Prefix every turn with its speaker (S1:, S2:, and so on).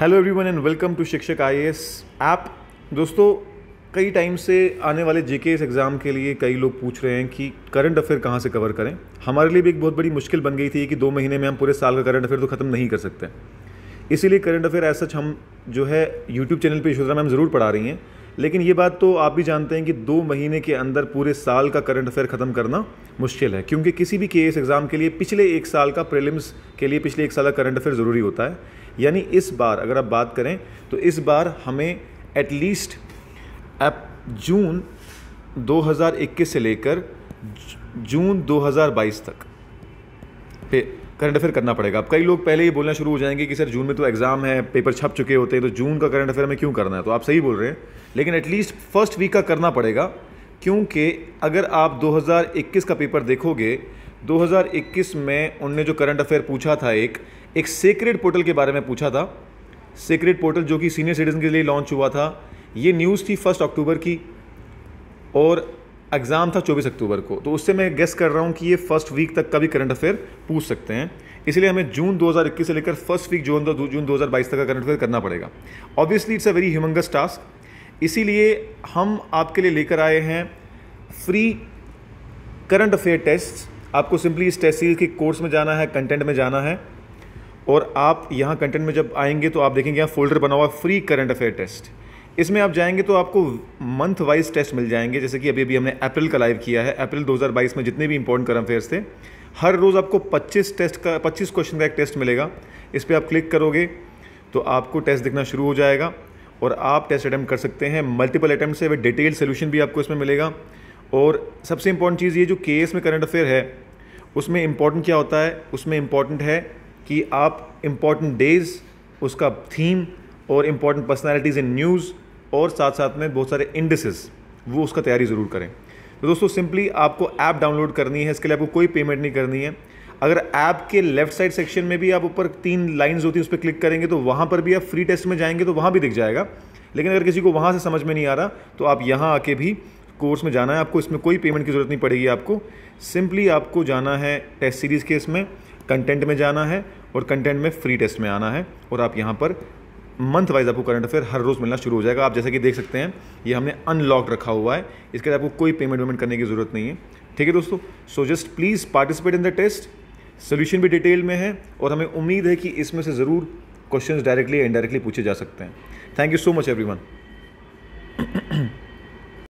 S1: hello everyone and welcome to Shikshak I app दोस्तों कई time से आने वाले जे के एग्ज़ाम के लिए कई लोग पूछ रहे हैं कि करंट अफेयर कहाँ से कवर करें हमारे लिए भी एक बहुत बड़ी मुश्किल बन गई थी कि दो महीने में हम पूरे साल का करंट अफेयर तो ख़त्म नहीं कर सकते इसीलिए करंट अफेयर एज सच हम जो है यूट्यूब चैनल पर यशोधरा मैम ज़रूर पढ़ा रही हैं लेकिन ये बात तो आप भी जानते हैं कि दो महीने के अंदर पूरे साल का करंट अफेयर ख़त्म करना मुश्किल है क्योंकि किसी भी के एग्ज़ाम के लिए पिछले एक साल का प्रिलिम्स के लिए पिछले एक साल का करंट अफेयर ज़रूरी होता है यानी इस बार अगर आप बात करें तो इस बार हमें एटलीस्ट एप जून 2021 से लेकर जून 2022 तक करंट अफेयर करना पड़ेगा अब कई लोग पहले ही बोलना शुरू हो जाएंगे कि सर जून में तो एग्ज़ाम है पेपर छप चुके होते हैं तो जून का करंट अफेयर हमें क्यों करना है तो आप सही बोल रहे हैं लेकिन एटलीस्ट फर्स्ट वीक का करना पड़ेगा क्योंकि अगर आप 2021 का पेपर देखोगे 2021 में उनने जो करंट अफेयर पूछा था एक एक सीक्रेट पोर्टल के बारे में पूछा था सीक्रेट पोर्टल जो कि सीनियर सिटीजन के लिए लॉन्च हुआ था ये न्यूज़ थी फर्स्ट अक्टूबर की और एग्ज़ाम था 24 अक्टूबर को तो उससे मैं गेस कर रहा हूँ कि ये फर्स्ट वीक तक का भी करंट अफेयर पूछ सकते हैं इसलिए हमें जून 2021 से लेकर फर्स्ट वीक जून जून 2022 तक का करंट अफेयर करना पड़ेगा obviously it's a very humongous task इसीलिए हम आपके लिए लेकर आए हैं फ्री करंट अफेयर टेस्ट आपको सिंपली इस तहसील के कोर्स में जाना है कंटेंट में जाना है और आप यहाँ कंटेंट में जब आएंगे तो आप देखेंगे यहाँ फोल्डर बना हुआ फ्री करंट अफेयर टेस्ट इसमें आप जाएंगे तो आपको मंथ वाइज टेस्ट मिल जाएंगे जैसे कि अभी अभी हमने अप्रैल का लाइव किया है अप्रैल 2022 में जितने भी इंपॉर्टेंट करंट अफेयर्स थे हर रोज़ आपको 25 टेस्ट का 25 क्वेश्चन का एक टेस्ट मिलेगा इस पर आप क्लिक करोगे तो आपको टेस्ट दिखना शुरू हो जाएगा और आप टेस्ट अटैम्प्ट कर सकते हैं मल्टीपल अटैम्प्ट से डिटेल सोल्यूशन भी आपको इसमें मिलेगा और सबसे इंपॉर्टेंट चीज़ ये जो के में करंट अफेयर है उसमें इम्पॉर्टेंट क्या होता है उसमें इम्पॉर्टेंट है कि आप इम्पॉर्टेंट डेज़ उसका थीम और इम्पॉर्टेंट पर्सनैलिटीज़ इन न्यूज़ और साथ साथ में बहुत सारे इंडसेस वो उसका तैयारी ज़रूर करें तो दोस्तों सिंपली आपको ऐप डाउनलोड करनी है इसके लिए आपको कोई पेमेंट नहीं करनी है अगर ऐप के लेफ्ट साइड सेक्शन में भी आप ऊपर तीन लाइन्स होती है उस पर क्लिक करेंगे तो वहाँ पर भी आप फ्री टेस्ट में जाएंगे तो वहाँ भी दिख जाएगा लेकिन अगर किसी को वहाँ से समझ में नहीं आ रहा तो आप यहाँ आके भी कोर्स में जाना है आपको इसमें कोई पेमेंट की ज़रूरत नहीं पड़ेगी आपको सिंपली आपको जाना है टेस्ट सीरीज़ के इसमें कंटेंट में जाना है और कंटेंट में फ्री टेस्ट में आना है और आप यहाँ पर मंथ वाइज आपको करंट अफेयर हर रोज़ मिलना शुरू हो जाएगा आप जैसे कि देख सकते हैं ये हमने अनलॉक रखा हुआ है इसके लिए आपको कोई पेमेंट वेमेंट करने की ज़रूरत नहीं है ठीक है दोस्तों so just please participate in the test solution भी डिटेल में है और हमें उम्मीद है कि इसमें से ज़रूर क्वेश्चन डायरेक्टली या इनडायरेक्टली पूछे जा सकते हैं thank you so much every